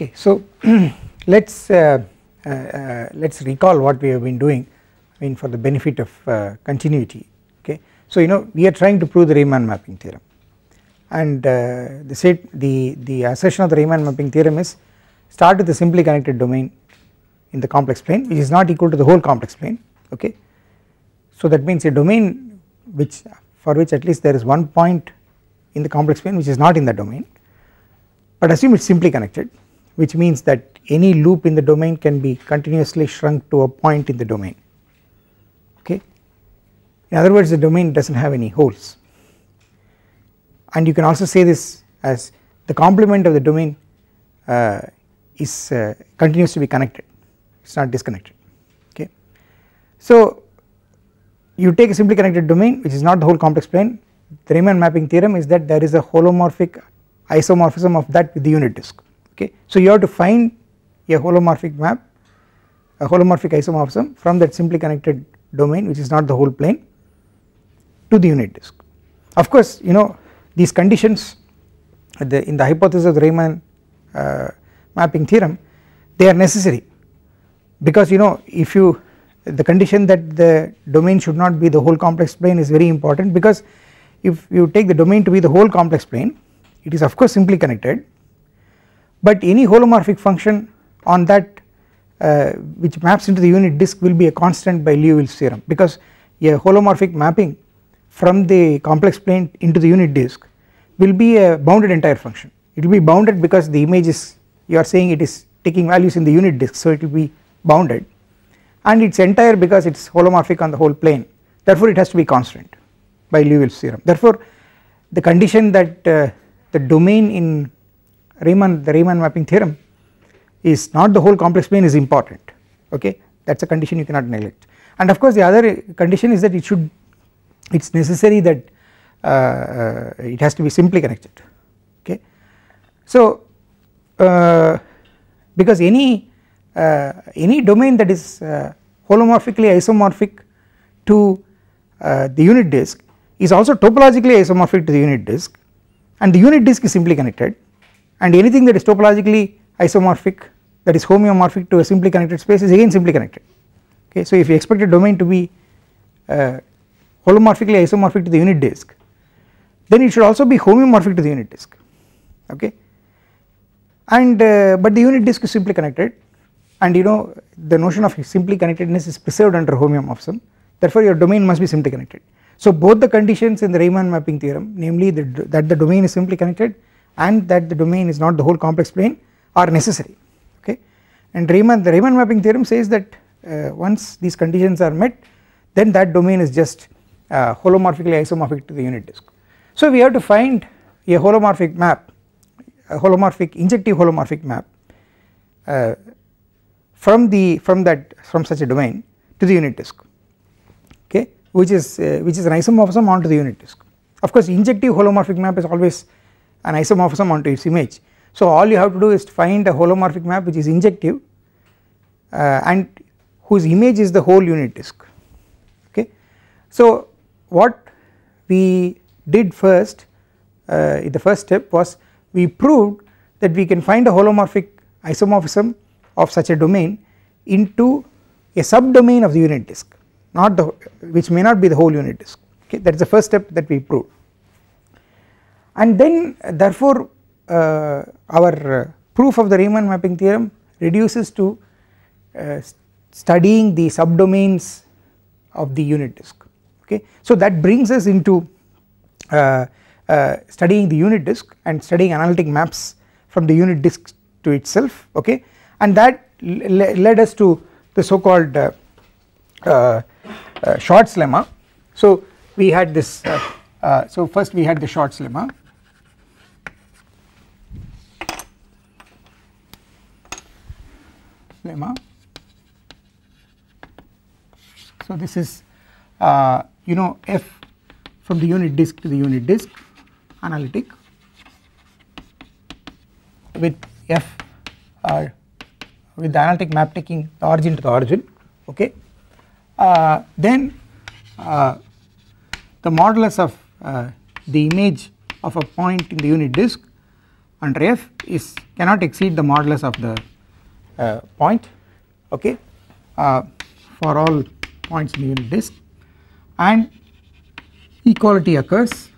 Okay, so let's uh, uh, uh, let's recall what we have been doing. I mean, for the benefit of uh, continuity. Okay, so you know we are trying to prove the Riemann mapping theorem, and uh, the said the the assertion of the Riemann mapping theorem is start with the simply connected domain in the complex plane, which is not equal to the whole complex plane. Okay, so that means a domain which for which at least there is one point in the complex plane which is not in the domain but assume it is simply connected which means that any loop in the domain can be continuously shrunk to a point in the domain okay. In other words the domain does not have any holes and you can also say this as the complement of the domain uh, is uh, continues to be connected it is not disconnected okay. So you take a simply connected domain which is not the whole complex plane the Riemann mapping theorem is that there is a holomorphic isomorphism of that with the unit disk okay. So you have to find a holomorphic map a holomorphic isomorphism from that simply connected domain which is not the whole plane to the unit disk. Of course you know these conditions the, in the hypothesis of the Riemann uh, mapping theorem they are necessary because you know if you the condition that the domain should not be the whole complex plane is very important because if you take the domain to be the whole complex plane it is of course simply connected but any holomorphic function on that uh, which maps into the unit disk will be a constant by Liouville's theorem because a holomorphic mapping from the complex plane into the unit disk will be a bounded entire function it will be bounded because the image is you are saying it is taking values in the unit disk so it will be bounded and it is entire because it is holomorphic on the whole plane therefore it has to be constant by Liouville's theorem therefore the condition that uh, the domain in Riemann the Riemann mapping theorem is not the whole complex plane is important okay that is a condition you cannot neglect and of course the other condition is that it should it is necessary that uh, uh, it has to be simply connected okay. So uh, because any uh, any domain that is uh, holomorphically isomorphic to uh, the unit disk is also topologically isomorphic to the unit disk and the unit disk is simply connected and anything that is topologically isomorphic that is homeomorphic to a simply connected space is again simply connected okay. So if you expect a domain to be uh, holomorphically isomorphic to the unit disk then it should also be homeomorphic to the unit disk okay and uh, but the unit disk is simply connected and you know the notion of simply connectedness is preserved under homeomorphism therefore your domain must be simply connected. So both the conditions in the Riemann mapping theorem namely the, that the domain is simply connected and that the domain is not the whole complex plane are necessary okay and Riemann the Riemann mapping theorem says that uh, once these conditions are met then that domain is just uh, holomorphically isomorphic to the unit disk. So we have to find a holomorphic map a holomorphic injective holomorphic map uh, from the from that from such a domain to the unit disk okay which is uh, which is an isomorphism onto the unit disk of course injective holomorphic map is always an isomorphism onto its image. So all you have to do is to find a holomorphic map which is injective uh, and whose image is the whole unit disk okay. So what we did first uh, the first step was we proved that we can find a holomorphic isomorphism of such a domain into a subdomain of the unit disk not the which may not be the whole unit disk okay that is the first step that we proved and then therefore uh, our proof of the Riemann mapping theorem reduces to uh, studying the subdomains of the unit disk okay. So that brings us into uh, uh, studying the unit disk and studying analytic maps from the unit disk to itself okay and that led us to the so called uh, uh, Short's lemma. So we had this so first we had the Short's lemma lemma. So this is uh, you know f from the unit disk to the unit disk analytic with f uh, with the analytic map taking the origin to the origin okay uh, then uh, the modulus of uh, the image of a point in the unit disk under f is cannot exceed the modulus of the uh, point okay uh, for all points in the unit disk and equality occurs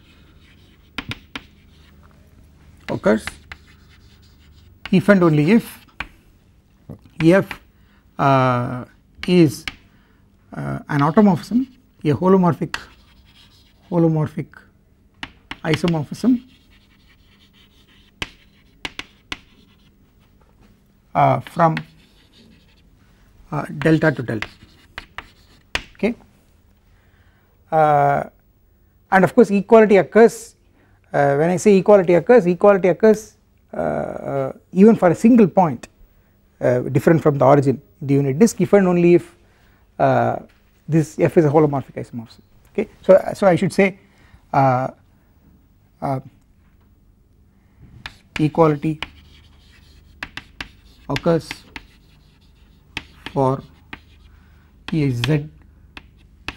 occurs if and only if f uh, is uh, an automorphism a holomorphic holomorphic isomorphism Uh, from uh, delta to delta okay uh, and of course equality occurs when I say equality occurs equality occurs even for a single point different from the origin the unit disk if and only if this f is a holomorphic isomorphism okay so so I should say equality occurs for here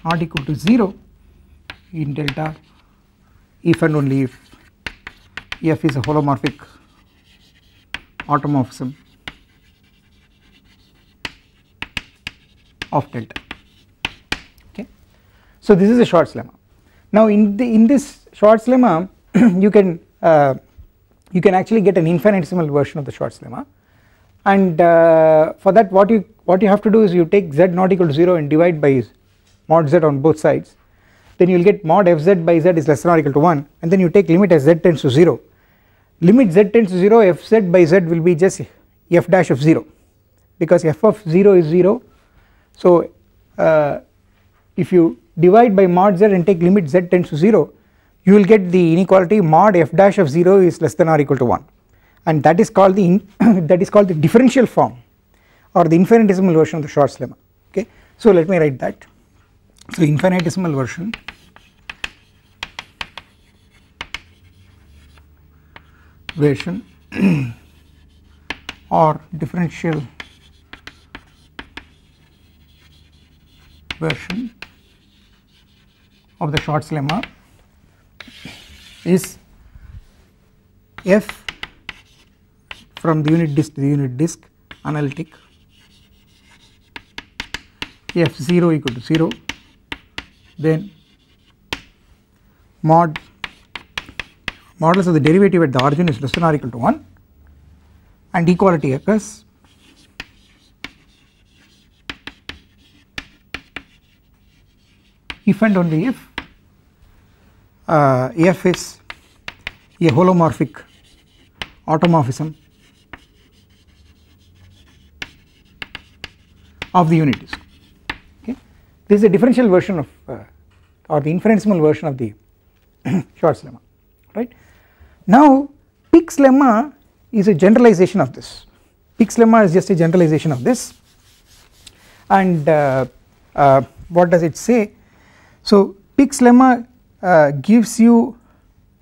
not equal to 0 in delta if and only if f is a holomorphic automorphism of delta okay. So this is a short lemma. Now in the in this short lemma you can uh, you can actually get an infinitesimal version of the short lemma and uh, for that what you what you have to do is you take z not equal to 0 and divide by mod z on both sides then you will get mod fz by z is less than or equal to 1 and then you take limit as z tends to 0 limit z tends to 0 fz by z will be just f dash of 0 because f of 0 is 0 so uh, if you divide by mod z and take limit z tends to 0 you will get the inequality mod f dash of 0 is less than or equal to 1 and that is called the that is called the differential form or the infinitesimal version of the Short's lemma okay. So let me write that so infinitesimal version version or differential version of the Short's lemma is f from the unit disk to the unit disk analytic f0 equal to 0 then mod modulus of the derivative at the origin is less than or equal to 1 and equality occurs if and only if uh, f is a holomorphic automorphism of the unit disk okay this is a differential version of uh, or the infinitesimal version of the Schwarz lemma right now Peek's lemma is a generalization of this Peek's lemma is just a generalization of this and uh, uh, what does it say so Peek's lemma uh, gives you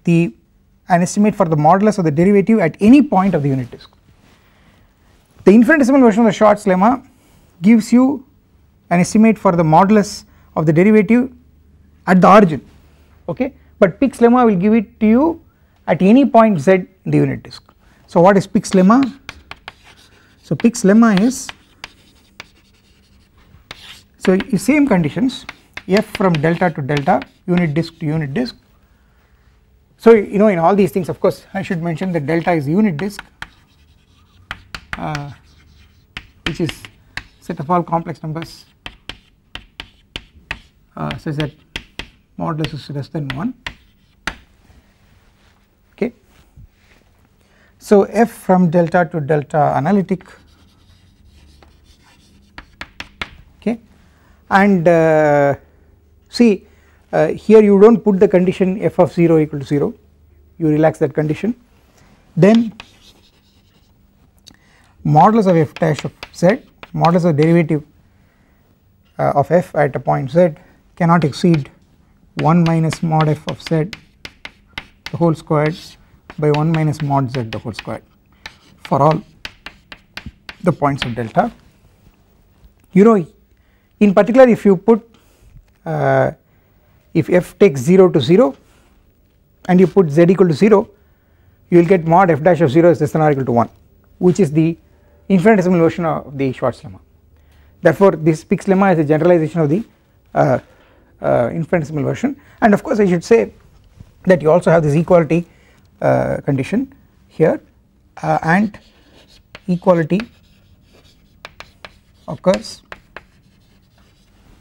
the an estimate for the modulus of the derivative at any point of the unit disk the infinitesimal version of the Schwarz lemma gives you an estimate for the modulus of the derivative at the origin okay but Pick's lemma will give it to you at any point z in the unit disk. So what is Pick's lemma? So Pick's lemma is so same conditions f from delta to delta unit disk to unit disk. So you know in all these things of course I should mention that delta is unit disk uh, which is set of all complex numbers uh, such that modulus is less than 1 okay. So f from delta to delta analytic okay and uh, see uh, here you do not put the condition f of 0 equal to 0 you relax that condition then modulus of f dash of z modulus of derivative uh, of f at a point z cannot exceed 1 minus mod f of z the whole squared by 1 minus mod z the whole squared for all the points of delta. You know in particular if you put uh, if f takes 0 to 0 and you put z equal to 0 you will get mod f dash of 0 is less than or equal to 1 which is the infinitesimal version of the Schwarz lemma therefore this Pix lemma is a generalization of the uh, uh, infinitesimal version and of course I should say that you also have this equality uh, condition here uh, and equality occurs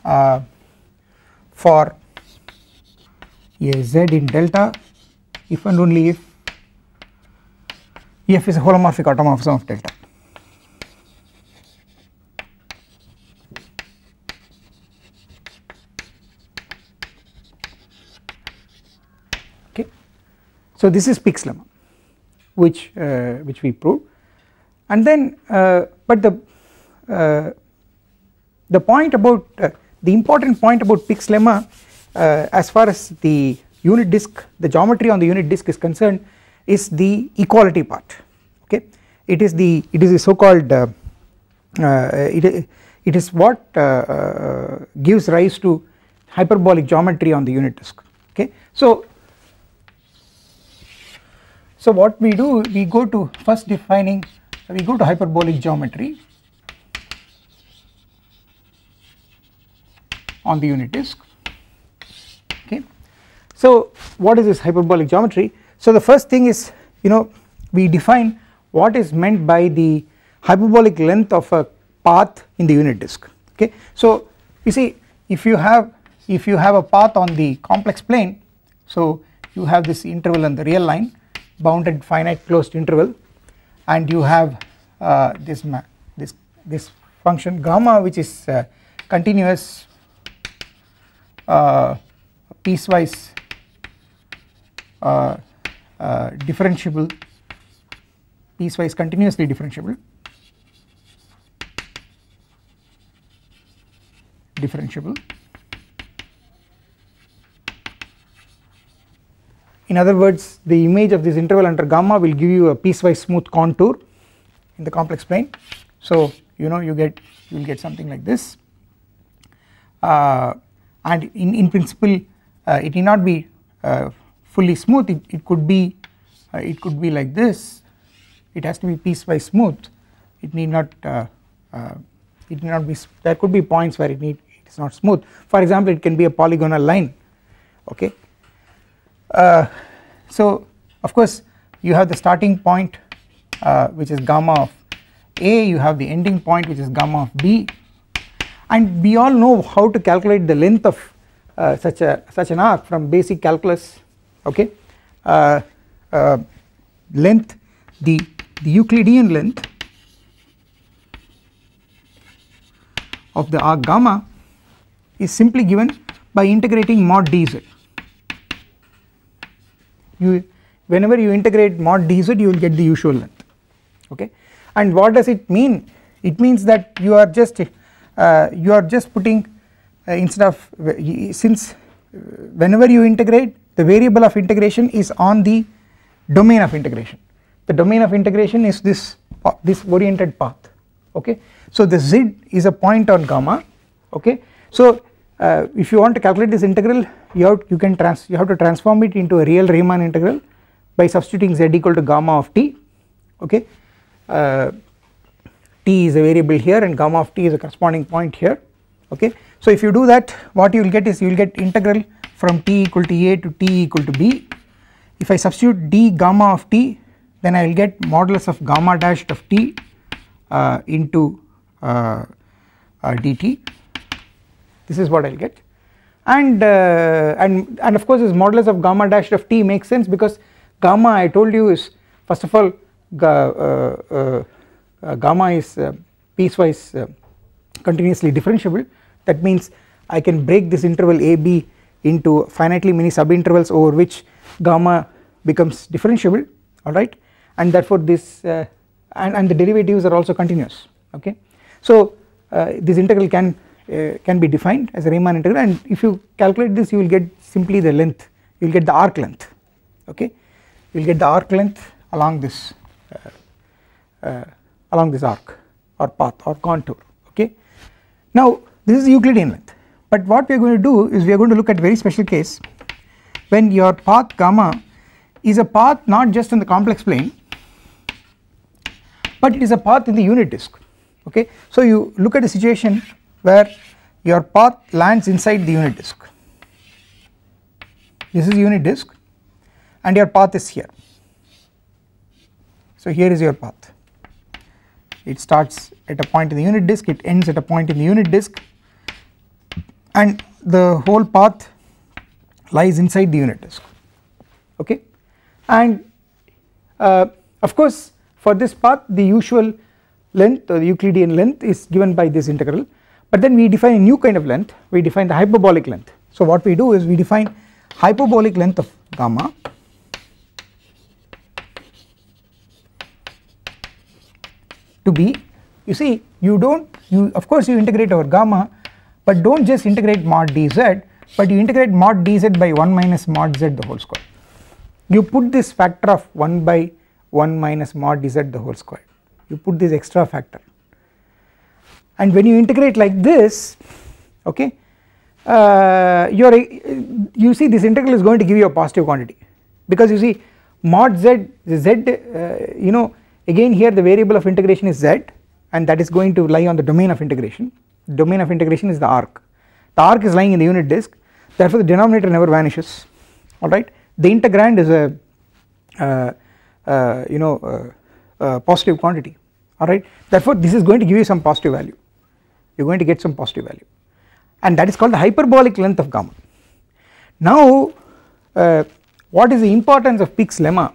uh, for a z in delta if and only if f is a holomorphic automorphism of delta So this is Pick's lemma which uh, which we prove and then uh, but the uh, the point about uh, the important point about Pick's lemma uh, as far as the unit disk the geometry on the unit disk is concerned is the equality part okay it is the it is the so called uh, it, it is what gives rise to hyperbolic geometry on the unit disk okay so so, what we do we go to first defining we go to hyperbolic geometry on the unit disk okay. So, what is this hyperbolic geometry? So, the first thing is you know we define what is meant by the hyperbolic length of a path in the unit disk okay. So, you see if you have if you have a path on the complex plane so you have this interval and the real line bounded finite closed interval and you have uh, this this this function gamma which is uh, continuous uh, piecewise uh, uh, differentiable piecewise continuously differentiable differentiable In other words the image of this interval under gamma will give you a piecewise smooth contour in the complex plane. So you know you get you will get something like this uh, and in, in principle uh, it need not be uh, fully smooth it, it could be uh, it could be like this it has to be piecewise smooth it need not uh, uh, it need not be there could be points where it need it is not smooth for example it can be a polygonal line okay uh, so of course you have the starting point uh, which is gamma of A, you have the ending point which is gamma of B and we all know how to calculate the length of uh, such a such an arc from basic calculus okay uh, uh, length the, the Euclidean length of the arc gamma is simply given by integrating mod dz you whenever you integrate mod dz you will get the usual length okay and what does it mean it means that you are just uh, you are just putting uh, instead of since uh, whenever you integrate the variable of integration is on the domain of integration the domain of integration is this uh, this oriented path okay so the z is a point on gamma okay so uh, if you want to calculate this integral you have you can trans you have to transform it into a real Riemann integral by substituting z equal to gamma of t okay uh, t is a variable here and gamma of t is a corresponding point here okay so if you do that what you will get is you will get integral from t equal to a to t equal to b if I substitute d gamma of t then I will get modulus of gamma dash of t uh, into uh, uh, dt this is what I will get and uh, and and of course this modulus of gamma dash of t makes sense because gamma I told you is first of all uh, uh, uh, gamma is uh, piecewise continuously differentiable that means I can break this interval AB into finitely many subintervals over which gamma becomes differentiable alright and therefore this and, and the derivatives are also continuous okay. So uh, this integral can uh, can be defined as a Riemann integral and if you calculate this you will get simply the length you will get the arc length okay you will get the arc length along this uh, uh, along this arc or path or contour okay. Now this is Euclidean length but what we are going to do is we are going to look at very special case when your path gamma is a path not just in the complex plane but it is a path in the unit disk okay. So you look at a situation where your path lands inside the unit disk. This is unit disk and your path is here. So here is your path. It starts at a point in the unit disk, it ends at a point in the unit disk and the whole path lies inside the unit disk okay and uh, of course for this path the usual length or the Euclidean length is given by this integral but then we define a new kind of length, we define the hyperbolic length. So what we do is we define hyperbolic length of gamma to be you see you don't you of course you integrate over gamma but do not just integrate mod dz but you integrate mod dz by 1 minus mod z the whole square. You put this factor of 1 by 1 minus mod dz the whole square you put this extra factor and when you integrate like this okay uh, your you see this integral is going to give you a positive quantity because you see mod z z uh, you know again here the variable of integration is z and that is going to lie on the domain of integration domain of integration is the arc the arc is lying in the unit disk therefore the denominator never vanishes alright the integrand is a uh, uh, you know uh, uh positive quantity alright therefore this is going to give you some positive value you are going to get some positive value and that is called the hyperbolic length of gamma. Now uh, what is the importance of Peek's lemma?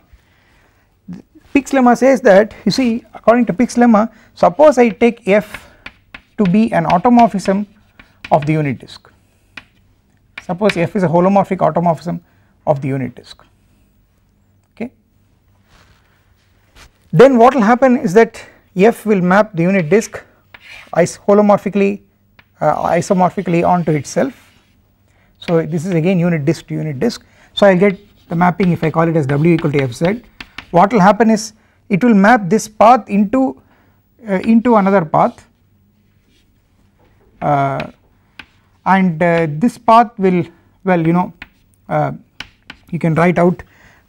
Peek's lemma says that you see according to Peek's lemma suppose I take f to be an automorphism of the unit disk suppose f is a holomorphic automorphism of the unit disk okay then what will happen is that f will map the unit disk holomorphically uh, isomorphically onto itself. So this is again unit disk to unit disk. So I will get the mapping if I call it as W equal to FZ. What will happen is it will map this path into uh, into another path uh, and uh, this path will well you know uh, you can write out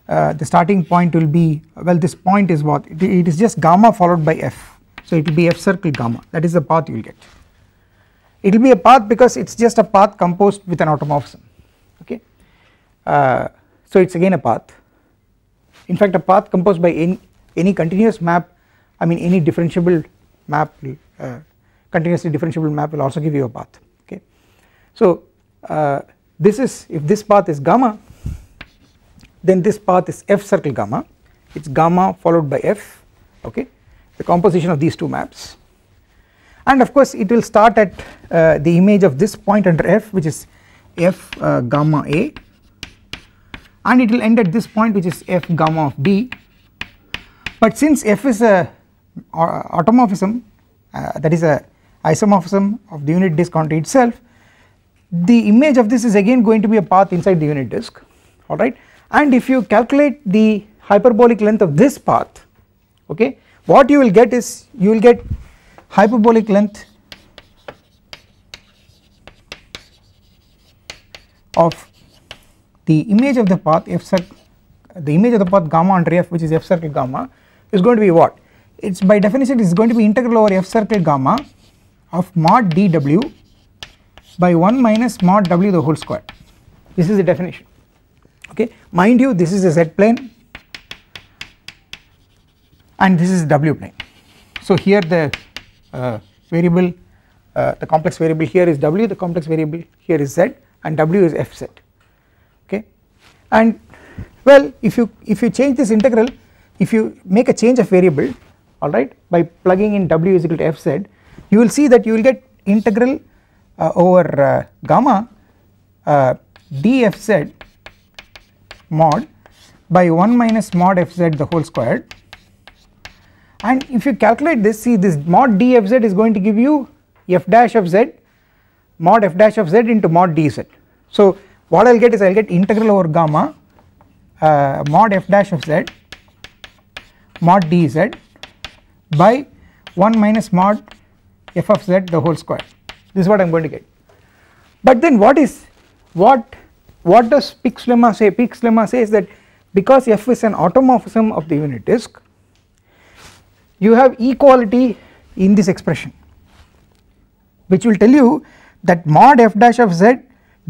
uh, the starting point will be well this point is what it, it is just gamma followed by F so, it will be f circle gamma that is the path you will get. It will be a path because it is just a path composed with an automorphism okay. Uh, so, it is again a path in fact a path composed by any, any continuous map I mean any differentiable map uh, continuously differentiable map will also give you a path okay. So, uh, this is if this path is gamma then this path is f circle gamma it is gamma followed by f okay the composition of these two maps and of course it will start at uh, the image of this point under f which is f uh, gamma a and it will end at this point which is f gamma of b but since f is a automorphism uh, that is a isomorphism of the unit disk onto itself the image of this is again going to be a path inside the unit disk alright and if you calculate the hyperbolic length of this path okay what you will get is you will get hyperbolic length of the image of the path f circle the image of the path gamma under f which is f circle gamma is going to be what it is by definition it is going to be integral over f circle gamma of mod dw by 1 minus mod w the whole square this is the definition okay mind you this is a z plane and this is W prime. So here the uh, variable uh, the complex variable here is W the complex variable here is Z and W is f z okay and well if you if you change this integral if you make a change of variable alright by plugging in W is equal to f z you will see that you will get integral uh, over uh, gamma uh, d f z mod by 1 minus mod f z the whole squared and if you calculate this see this mod dfz is going to give you f dash of z mod f dash of z into mod dz. So what I will get is I will get integral over gamma uh, mod f dash of z mod dz by 1 minus mod f of z the whole square this is what I am going to get. But then what is what what does Pix lemma say Pix lemma says that because f is an automorphism of the unit disk you have equality in this expression which will tell you that mod f dash of z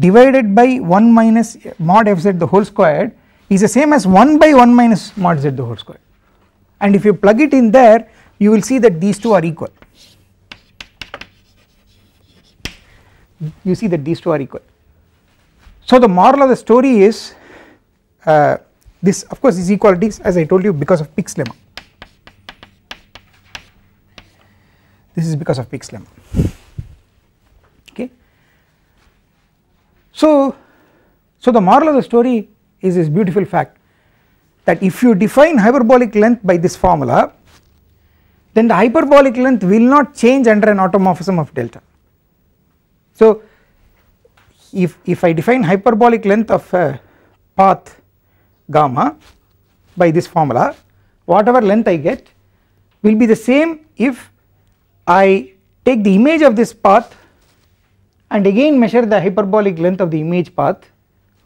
divided by 1 minus mod f z the whole squared is the same as 1 by 1 minus mod z the whole squared and if you plug it in there you will see that these two are equal you see that these two are equal. So the moral of the story is uh, this of course is equality as I told you because of pick's lemma this is because of Peek's lemma okay. So, so the moral of the story is this beautiful fact that if you define hyperbolic length by this formula then the hyperbolic length will not change under an automorphism of delta. So if, if I define hyperbolic length of path gamma by this formula whatever length I get will be the same if I take the image of this path and again measure the hyperbolic length of the image path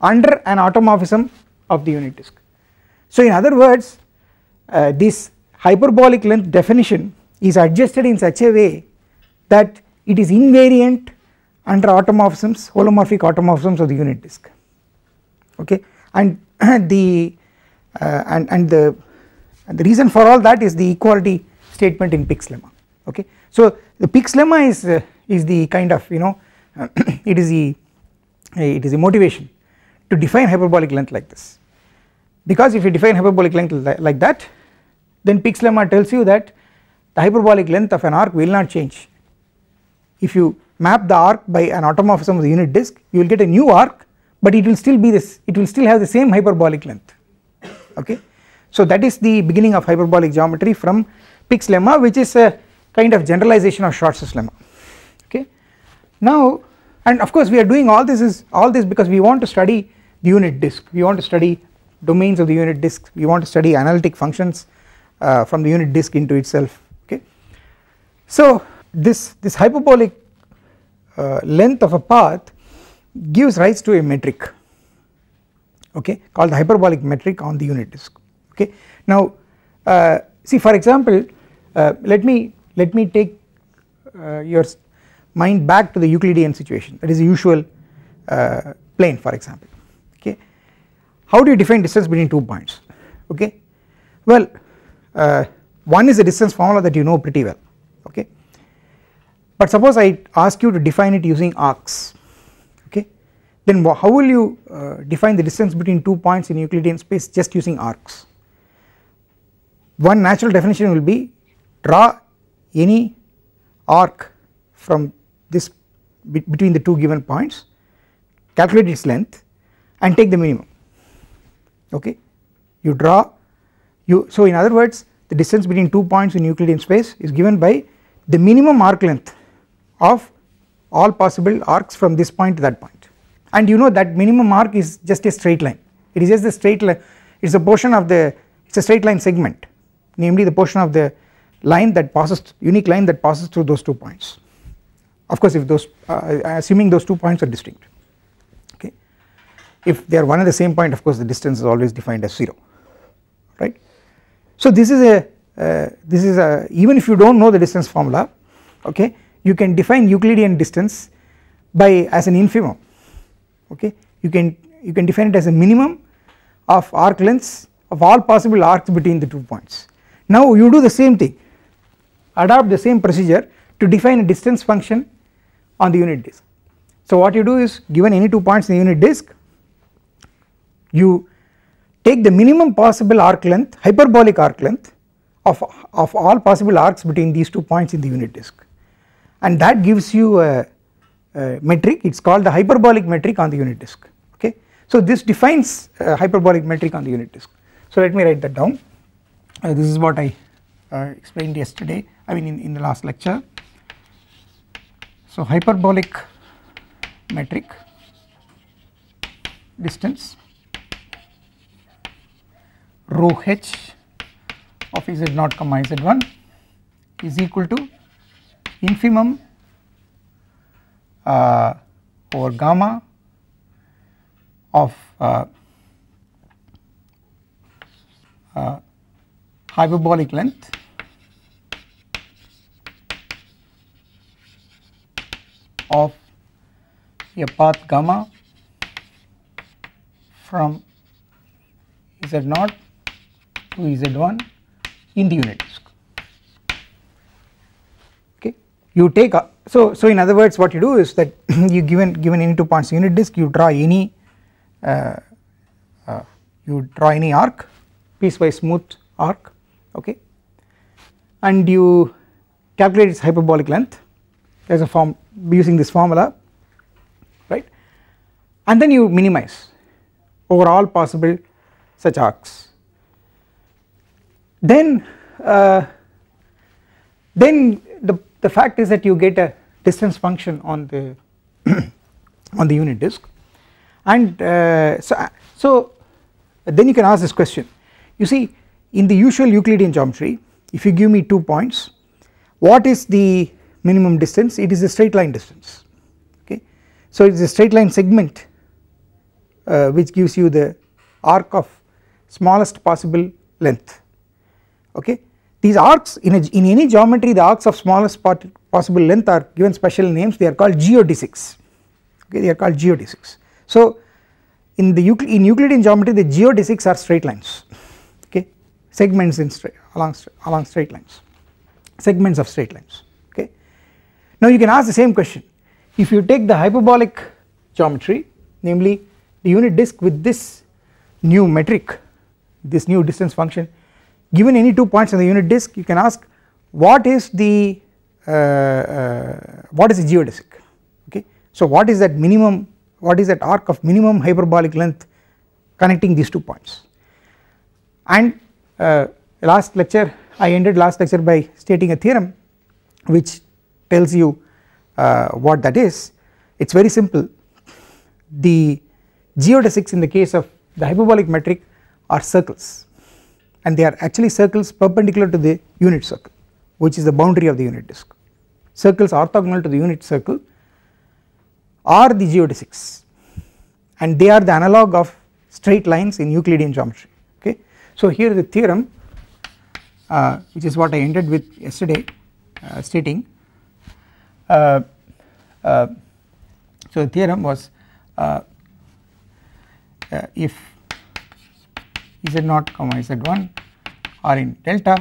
under an automorphism of the unit disk. So in other words uh, this hyperbolic length definition is adjusted in such a way that it is invariant under automorphisms holomorphic automorphisms of the unit disk okay and the uh, and and the and the reason for all that is the equality statement in Pick's lemma okay so the Peek's lemma is uh, is the kind of you know it is the uh, it is the motivation to define hyperbolic length like this because if you define hyperbolic length li like that then Peek's lemma tells you that the hyperbolic length of an arc will not change if you map the arc by an automorphism of the unit disk you will get a new arc but it will still be this it will still have the same hyperbolic length okay so that is the beginning of hyperbolic geometry from Peek's lemma which is a uh, kind of generalization of Schwarz's lemma okay. Now and of course we are doing all this is all this because we want to study the unit disk we want to study domains of the unit disk we want to study analytic functions uh, from the unit disk into itself okay. So this this hyperbolic uh, length of a path gives rise to a metric okay called the hyperbolic metric on the unit disk okay. Now uh, see for example uh, let me let me take uh, your mind back to the Euclidean situation that is the usual uh, plane for example okay. How do you define distance between two points okay well uh, one is the distance formula that you know pretty well okay but suppose I ask you to define it using arcs okay then how will you uh, define the distance between two points in Euclidean space just using arcs one natural definition will be draw any arc from this between the two given points calculate its length and take the minimum okay you draw you so in other words the distance between two points in Euclidean space is given by the minimum arc length of all possible arcs from this point to that point and you know that minimum arc is just a straight line it is just the straight line it is a portion of the it is a straight line segment namely the portion of the line that passes unique line that passes through those two points of course if those uh, uh, assuming those two points are distinct okay if they are one and the same point of course the distance is always defined as 0 right so this is a uh, this is a even if you do not know the distance formula okay you can define Euclidean distance by as an infimum okay you can you can define it as a minimum of arc lengths of all possible arcs between the two points now you do the same thing adopt the same procedure to define a distance function on the unit disk. So what you do is given any two points in the unit disk you take the minimum possible arc length hyperbolic arc length of, of all possible arcs between these two points in the unit disk and that gives you a, a metric it is called the hyperbolic metric on the unit disk okay. So this defines a hyperbolic metric on the unit disk so let me write that down uh, this is what I uh, explained yesterday I mean in, in the last lecture. So, hyperbolic metric distance rho h of z naught comma z 1 is equal to infimum uh, over gamma of uh, uh, hyperbolic length of a path gamma from z0 to z1 in the unit disk okay you take a, so so in other words what you do is that you given given any two points unit disk you draw any uh, uh, you draw any arc piecewise smooth arc okay and you calculate its hyperbolic length as a form using this formula right and then you minimize over all possible such arcs then uh, then the, the fact is that you get a distance function on the on the unit disk and uh, so uh, so then you can ask this question you see in the usual Euclidean geometry if you give me two points what is the minimum distance it is a straight line distance okay. So it is a straight line segment uh, which gives you the arc of smallest possible length okay. These arcs in, a, in any geometry the arcs of smallest possible length are given special names they are called geodesics okay they are called geodesics. So in the Euclid, in Euclidean geometry the geodesics are straight lines okay segments in straight along, along straight lines segments of straight lines now you can ask the same question if you take the hyperbolic geometry namely the unit disk with this new metric this new distance function given any two points on the unit disk you can ask what is the uh, uh, what is the geodesic okay so what is that minimum what is that arc of minimum hyperbolic length connecting these two points and uh, last lecture I ended last lecture by stating a theorem which tells you uh, what that is it is very simple the geodesics in the case of the hyperbolic metric are circles and they are actually circles perpendicular to the unit circle which is the boundary of the unit disk circles orthogonal to the unit circle are the geodesics and they are the analog of straight lines in Euclidean geometry okay. So here the theorem uh, which is what I ended with yesterday uh, stating uh, uh, so the theorem was uh, if z naught comma z1 are in delta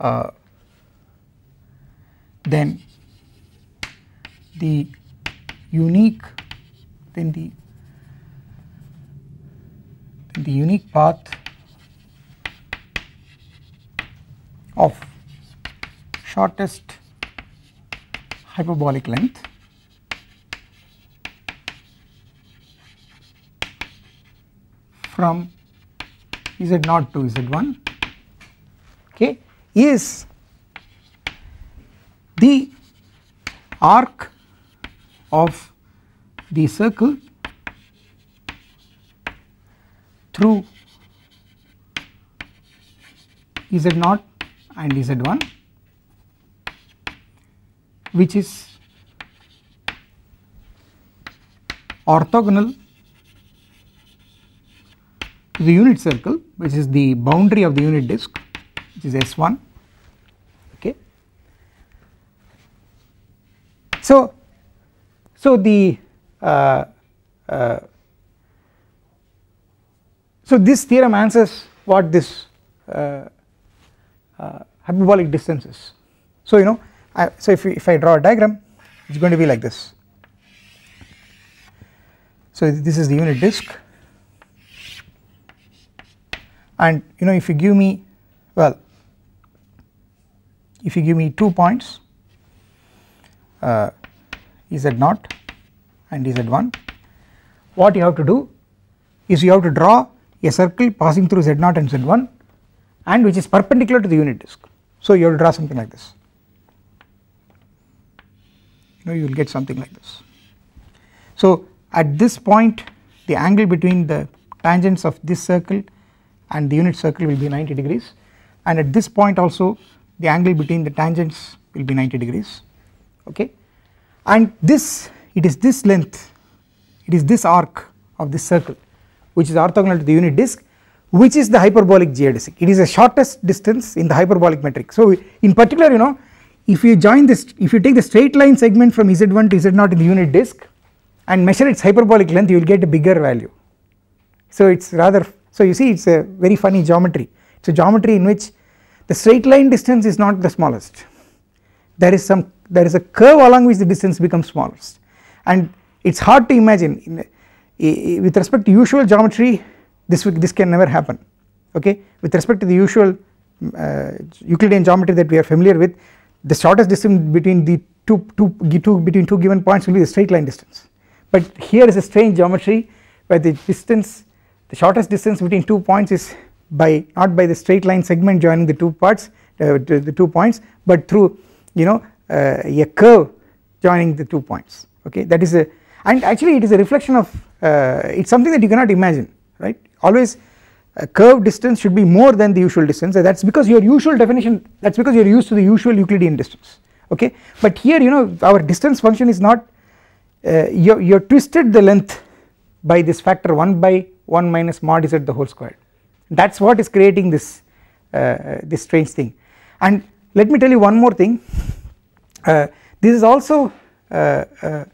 uh, then the unique then the the unique path of shortest hyperbolic length from z0 to z1 okay is the arc of the circle through z0 and z1 which is orthogonal to the unit circle which is the boundary of the unit disk which is S1 okay. So, so the uh, uh, so this theorem answers what this uh, uh hyperbolic distance is. So you know I, so if, if I draw a diagram it is going to be like this. So this is the unit disk and you know if you give me well if you give me two points uh, z0 and z1 what you have to do is you have to draw a circle passing through z0 and z1 and which is perpendicular to the unit disk. So you have to draw something like this you know you will get something like this. So at this point the angle between the tangents of this circle and the unit circle will be 90 degrees and at this point also the angle between the tangents will be 90 degrees okay and this it is this length it is this arc of this circle which is orthogonal to the unit disk which is the hyperbolic geodesic it is the shortest distance in the hyperbolic metric so in particular you know if you join this if you take the straight line segment from z1 to z0 in the unit disk and measure its hyperbolic length you will get a bigger value. So it is rather so you see it is a very funny geometry it is a geometry in which the straight line distance is not the smallest there is some there is a curve along which the distance becomes smallest and it is hard to imagine in, with respect to usual geometry this this can never happen okay with respect to the usual uh, Euclidean geometry that we are familiar with the shortest distance between the two, two, two between two given points will be the straight line distance. But here is a strange geometry where the distance the shortest distance between two points is by not by the straight line segment joining the two parts uh, the two points but through you know uh, a curve joining the two points okay that is a and actually it is a reflection of uh, it is something that you cannot imagine right always a curve distance should be more than the usual distance that is because your usual definition that is because you are used to the usual Euclidean distance okay but here you know our distance function is not uh, you have twisted the length by this factor 1 by 1 minus mod z the whole square. that is what is creating this uh, this strange thing and let me tell you one more thing uh, this is also uh, uh,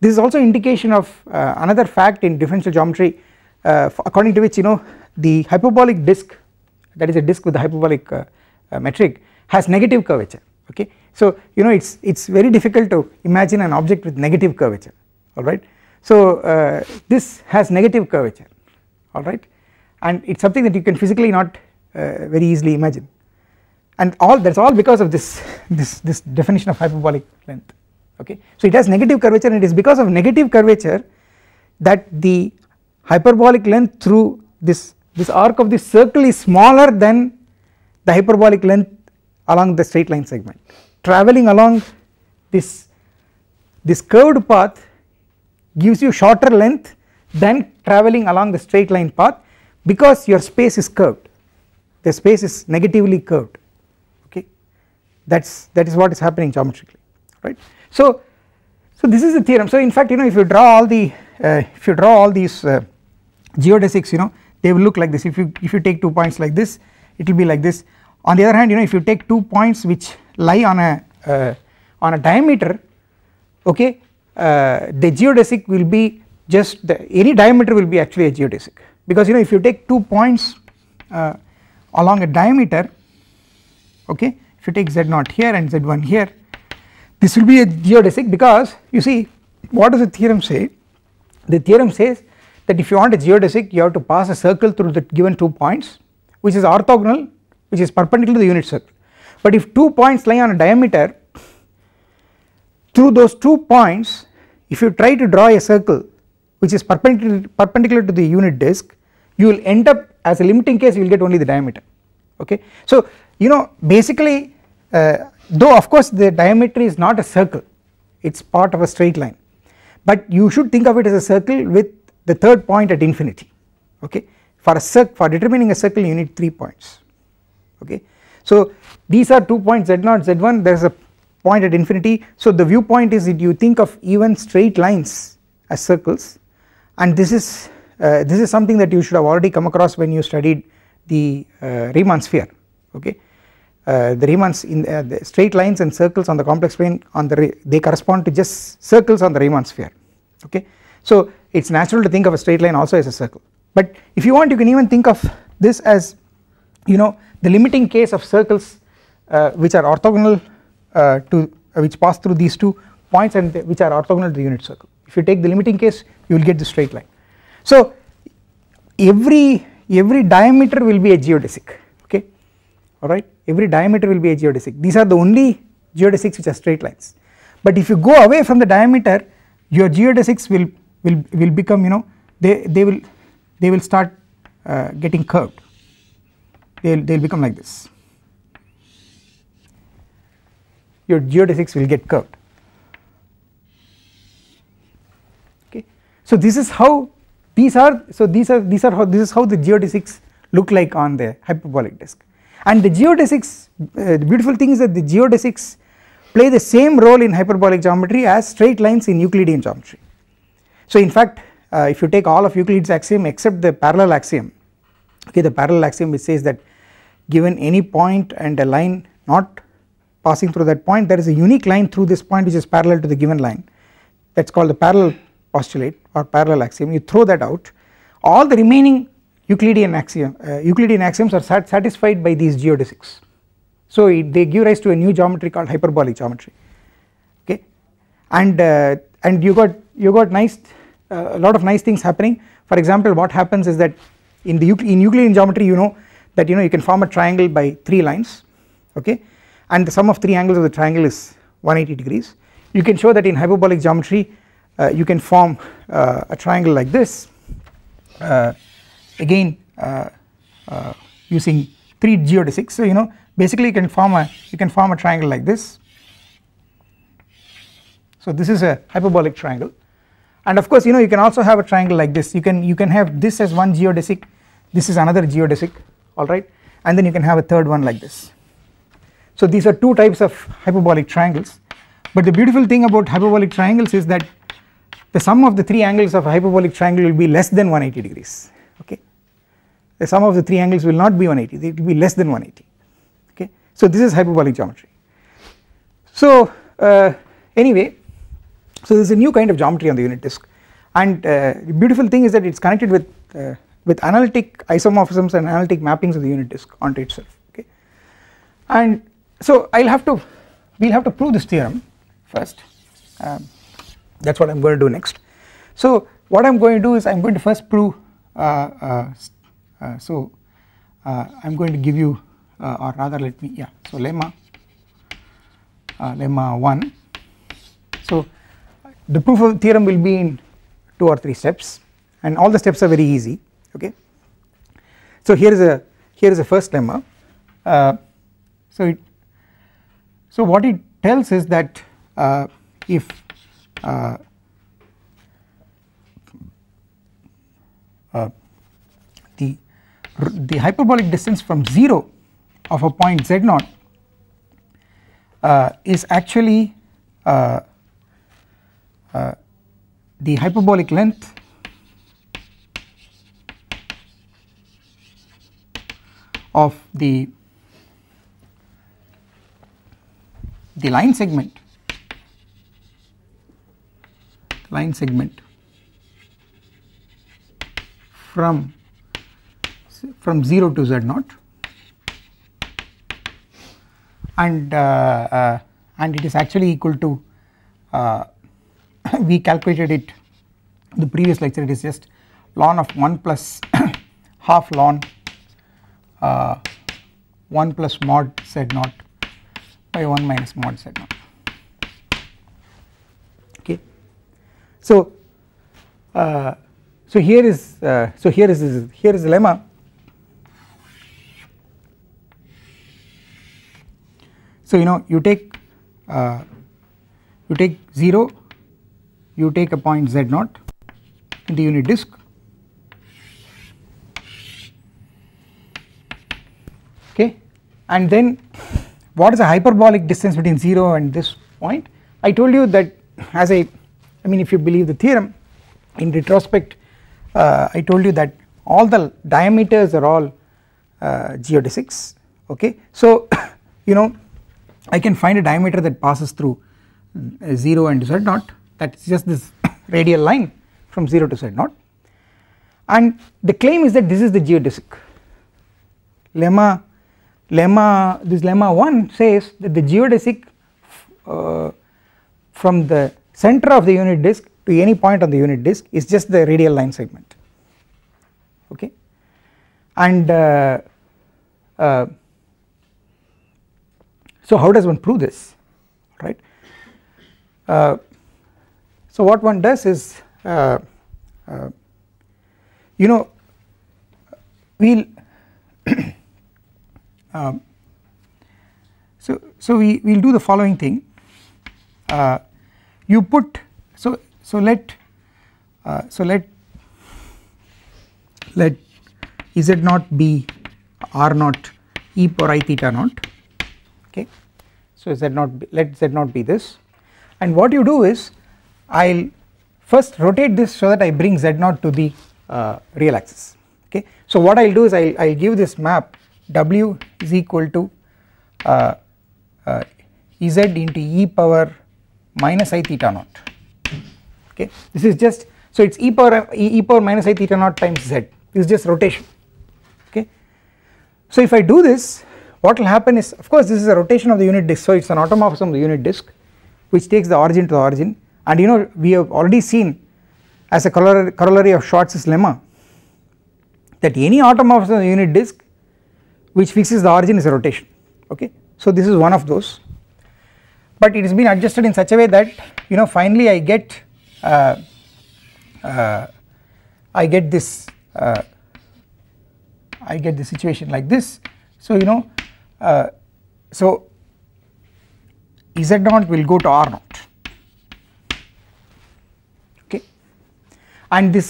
this is also indication of uh, another fact in differential geometry uh, according to which you know the hyperbolic disc that is a disc with the hyperbolic uh, uh, metric has negative curvature okay. So you know it is it is very difficult to imagine an object with negative curvature alright. So uh, this has negative curvature alright and it is something that you can physically not uh, very easily imagine and all that is all because of this this this definition of hyperbolic length okay. So it has negative curvature and it is because of negative curvature that the hyperbolic length through this, this arc of the circle is smaller than the hyperbolic length along the straight line segment. Traveling along this, this curved path gives you shorter length than traveling along the straight line path because your space is curved, the space is negatively curved okay that is that is what is happening geometrically right. So, so this is the theorem so in fact you know if you draw all the uh, if you draw all these uh, geodesics you know they will look like this if you if you take two points like this it will be like this on the other hand you know if you take two points which lie on a uh, on a diameter okay uh, the geodesic will be just the, any diameter will be actually a geodesic because you know if you take two points uh, along a diameter okay if you take z0 here and z1 here this will be a geodesic because you see what does the theorem say the theorem says that if you want a geodesic you have to pass a circle through the given two points which is orthogonal which is perpendicular to the unit circle. But if two points lie on a diameter through those two points if you try to draw a circle which is perpendicular, perpendicular to the unit disk you will end up as a limiting case you will get only the diameter okay. So you know basically uh, though of course the diameter is not a circle it is part of a straight line but you should think of it as a circle with the third point at infinity okay for a circ for determining a circle you need 3 points okay. So these are 2 points z0 z1 there is a point at infinity so the viewpoint is that you think of even straight lines as circles and this is uh, this is something that you should have already come across when you studied the uh, Riemann sphere okay. Uh, the Riemann's in uh, the straight lines and circles on the complex plane on the they correspond to just circles on the Riemann sphere okay. So it is natural to think of a straight line also as a circle but if you want you can even think of this as you know the limiting case of circles uh, which are orthogonal uh, to uh, which pass through these two points and which are orthogonal to the unit circle if you take the limiting case you will get the straight line so every every diameter will be a geodesic okay alright every diameter will be a geodesic these are the only geodesics which are straight lines but if you go away from the diameter your geodesics will will will become you know they they will they will start uh, getting curved they will they will become like this your geodesics will get curved okay so this is how these are so these are these are how this is how the geodesics look like on the hyperbolic disk and the geodesics uh, the beautiful thing is that the geodesics play the same role in hyperbolic geometry as straight lines in Euclidean geometry so in fact uh, if you take all of Euclid's axiom except the parallel axiom okay the parallel axiom which says that given any point and a line not passing through that point there is a unique line through this point which is parallel to the given line that is called the parallel postulate or parallel axiom you throw that out all the remaining Euclidean axiom uh, Euclidean axioms are sat satisfied by these geodesics. So it, they give rise to a new geometry called hyperbolic geometry okay and uh, and you got you got nice uh, a lot of nice things happening for example what happens is that in the in Euclidean geometry you know that you know you can form a triangle by three lines okay and the sum of three angles of the triangle is 180 degrees you can show that in hyperbolic geometry uh, you can form uh, a triangle like this uh, again uh, uh, using three geodesics so you know basically you can form a you can form a triangle like this so this is a hyperbolic triangle and of course you know you can also have a triangle like this you can you can have this as one geodesic this is another geodesic alright and then you can have a third one like this. So these are two types of hyperbolic triangles but the beautiful thing about hyperbolic triangles is that the sum of the three angles of a hyperbolic triangle will be less than 180 degrees okay the sum of the three angles will not be 180 it will be less than 180 okay so this is hyperbolic geometry so uh, anyway so there's a new kind of geometry on the unit disk and uh, the beautiful thing is that it is connected with uh, with analytic isomorphisms and analytic mappings of the unit disk onto itself okay and so I will have to we will have to prove this theorem first um, that is what I am going to do next. So what I am going to do is I am going to first prove uh, uh, uh so uh, I am going to give you or rather let me yeah so lemma lemma 1 so the proof of theorem will be in two or three steps and all the steps are very easy okay so here is a here is a first lemma uh, so it so what it tells is that uh, if uh, uh the the hyperbolic distance from 0 of a point z0 uh, is actually uh, uh, the hyperbolic length of the the line segment line segment from from 0 to z naught and uh, uh, and it is actually equal to uh, we calculated it the previous lecture it is just ln of 1 plus half ln uh, 1 plus mod z naught by 1 minus mod z naught okay. So, uh, so here is uh, so here is here is the lemma so you know you take uh, you take 0 you take a point z 0 in the unit disk okay and then what is the hyperbolic distance between 0 and this point I told you that as I mean if you believe the theorem in retrospect uh, I told you that all the diameters are all uh, geodesics okay so you know I can find a diameter that passes through uh, 0 and z 0 that is just this radial line from 0 to z naught and the claim is that this is the geodesic lemma lemma this lemma 1 says that the geodesic uh, from the center of the unit disk to any point on the unit disk is just the radial line segment okay and uh, uh, so how does one prove this right uh, so what one does is uh, uh, you know we'll um, so so we will do the following thing uh, you put so so let uh, so let let z not be r not e power i theta not okay so z naught be, let z not be this and what you do is I will first rotate this so that I bring z0 to the uh, real axis okay. So what I will do is I will give this map w is equal to uh, uh, ez into e power minus i theta naught okay this is just so it is e power e, e power minus i theta naught times z this is just rotation okay. So if I do this what will happen is of course this is a rotation of the unit disk so it is an automorphism of the unit disk which takes the origin to the origin and you know we have already seen as a corollary of Schwarz's lemma that any automorphism of the unit disk which fixes the origin is a rotation okay. So this is one of those but it has been adjusted in such a way that you know finally I get uh, uh, I get this uh, I get the situation like this so you know uh, so z naught will go to r naught and this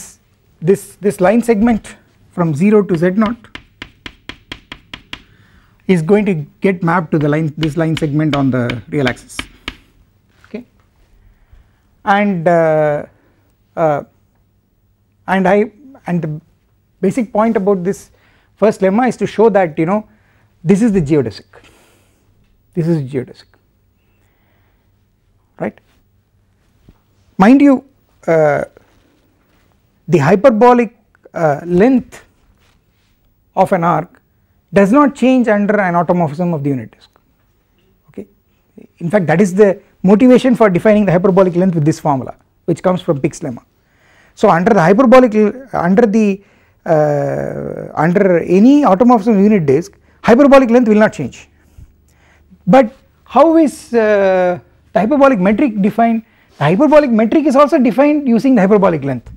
this this line segment from 0 to z naught is going to get mapped to the line this line segment on the real axis okay and uh, uh, and I and the basic point about this first lemma is to show that you know this is the geodesic this is geodesic right mind you uh, the hyperbolic uh, length of an arc does not change under an automorphism of the unit disk okay in fact that is the motivation for defining the hyperbolic length with this formula which comes from Pick's lemma so under the hyperbolic under the uh, under any automorphism unit disk hyperbolic length will not change but how is uh, the hyperbolic metric defined the hyperbolic metric is also defined using the hyperbolic length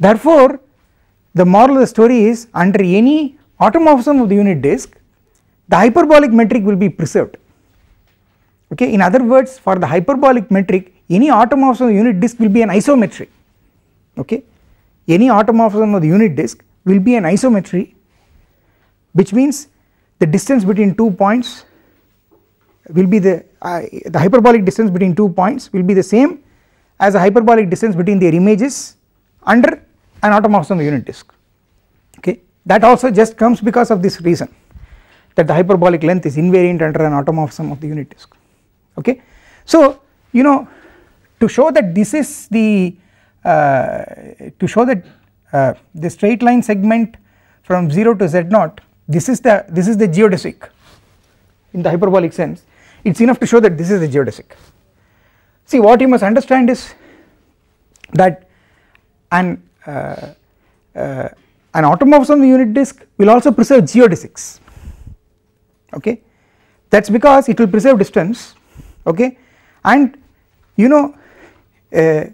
Therefore, the moral of the story is under any automorphism of the unit disk the hyperbolic metric will be preserved. Okay, in other words for the hyperbolic metric any automorphism of the unit disk will be an isometry. Okay, any automorphism of the unit disk will be an isometry which means the distance between two points will be the uh, the hyperbolic distance between two points will be the same as the hyperbolic distance between their images under an automorphism of unit disk okay that also just comes because of this reason that the hyperbolic length is invariant under an automorphism of the unit disk okay. So you know to show that this is the uh, to show that uh, the straight line segment from 0 to z naught this is the this is the geodesic in the hyperbolic sense it is enough to show that this is the geodesic. See what you must understand is that an uh, uh, an automorphism unit disk will also preserve geodesics okay that is because it will preserve distance okay and you know uh,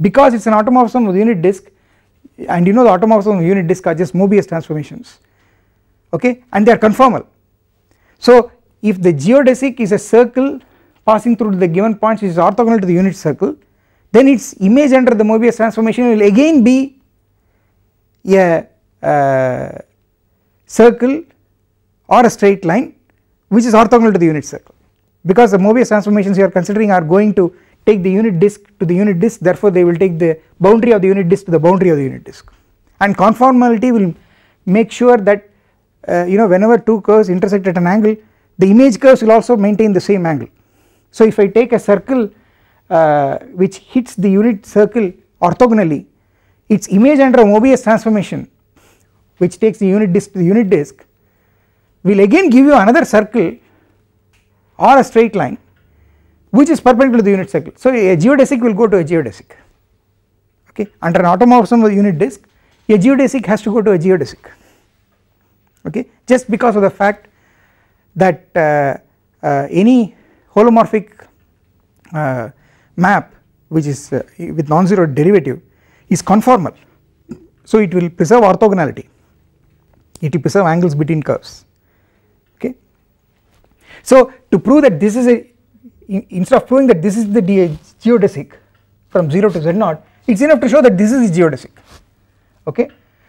because it is an automorphism of the unit disk and you know the automorphism of unit disk are just Mobius transformations okay and they are conformal. So if the geodesic is a circle passing through the given points which is orthogonal to the unit circle then its image under the Mobius transformation will again be a uh, circle or a straight line which is orthogonal to the unit circle because the Mobius transformations you are considering are going to take the unit disk to the unit disk therefore they will take the boundary of the unit disk to the boundary of the unit disk and conformality will make sure that uh, you know whenever two curves intersect at an angle the image curves will also maintain the same angle. So if I take a circle uh, which hits the unit circle orthogonally its image under a Mobius transformation which takes the unit disk to the unit disk will again give you another circle or a straight line which is perpendicular to the unit circle. So, a geodesic will go to a geodesic okay under an automorphism of the unit disk a geodesic has to go to a geodesic okay just because of the fact that uh, uh, any holomorphic uh, map which is uh, with non-zero derivative is conformal. So it will preserve orthogonality, it will preserve angles between curves okay. So to prove that this is a instead of proving that this is the geodesic from 0 to z naught it is enough to show that this is the geodesic okay.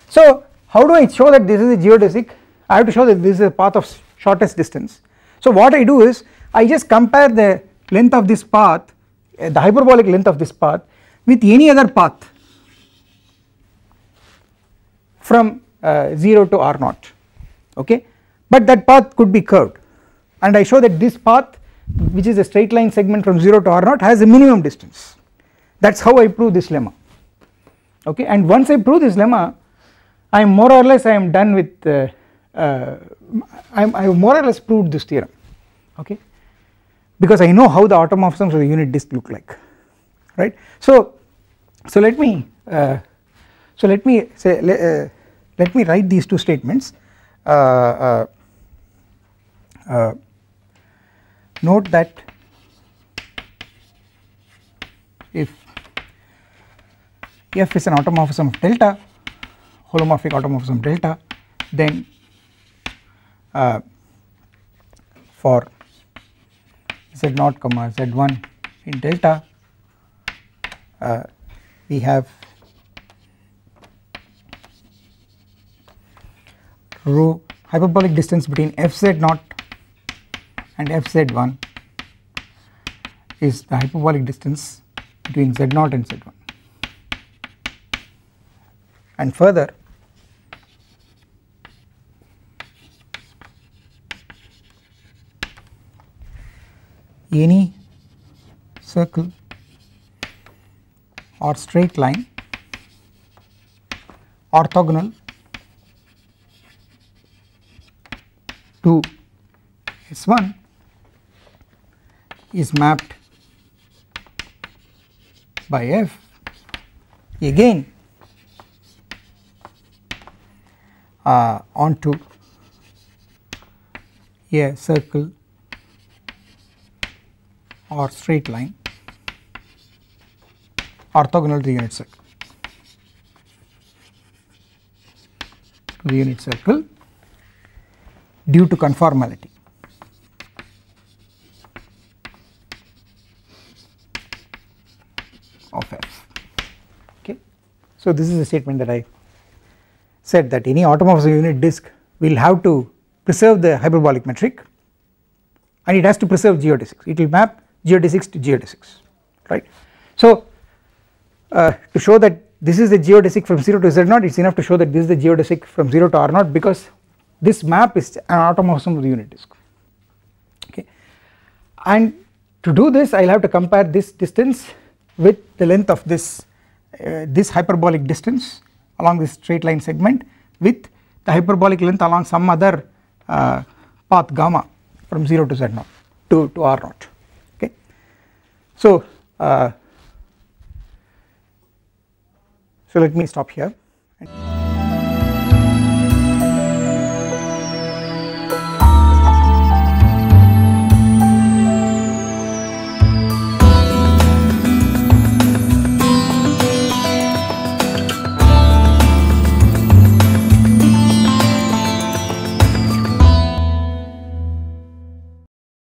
So how do I show that this is a geodesic I have to show that this is a path of shortest distance. So what I do is I just compare the length of this path the hyperbolic length of this path with any other path from uh, 0 to r naught okay but that path could be curved and I show that this path which is a straight line segment from 0 to r naught has a minimum distance that is how I prove this lemma okay and once I prove this lemma I am more or less I am done with uh, uh, I am more or less proved this theorem okay because I know how the automorphisms of the unit disk look like right. So, so let me uh, so let me say le, uh, let me write these two statements uh, uh, uh note that if f is an automorphism of delta holomorphic automorphism delta then uh, for z naught comma z1 in delta uh, we have rho hyperbolic distance between fz naught and fz1 is the hyperbolic distance between z0 and z1 and further any circle or straight line orthogonal to S1 is mapped by F again uh, onto a circle or straight line orthogonal to the unit circle. To the unit circle due to conformality. of f okay so this is a statement that i said that any automorphism unit disk will have to preserve the hyperbolic metric and it has to preserve geodesics it will map geodesics to geodesics right. So uh, to show that this is the geodesic from 0 to z0 it is enough to show that this is the geodesic from 0 to r0 because this map is an automorphism of the unit disk okay and to do this I will have to compare this distance with the length of this uh, this hyperbolic distance along this straight line segment with the hyperbolic length along some other uh, path gamma from 0 to z0 to, to r0 so, uh, so let me stop here.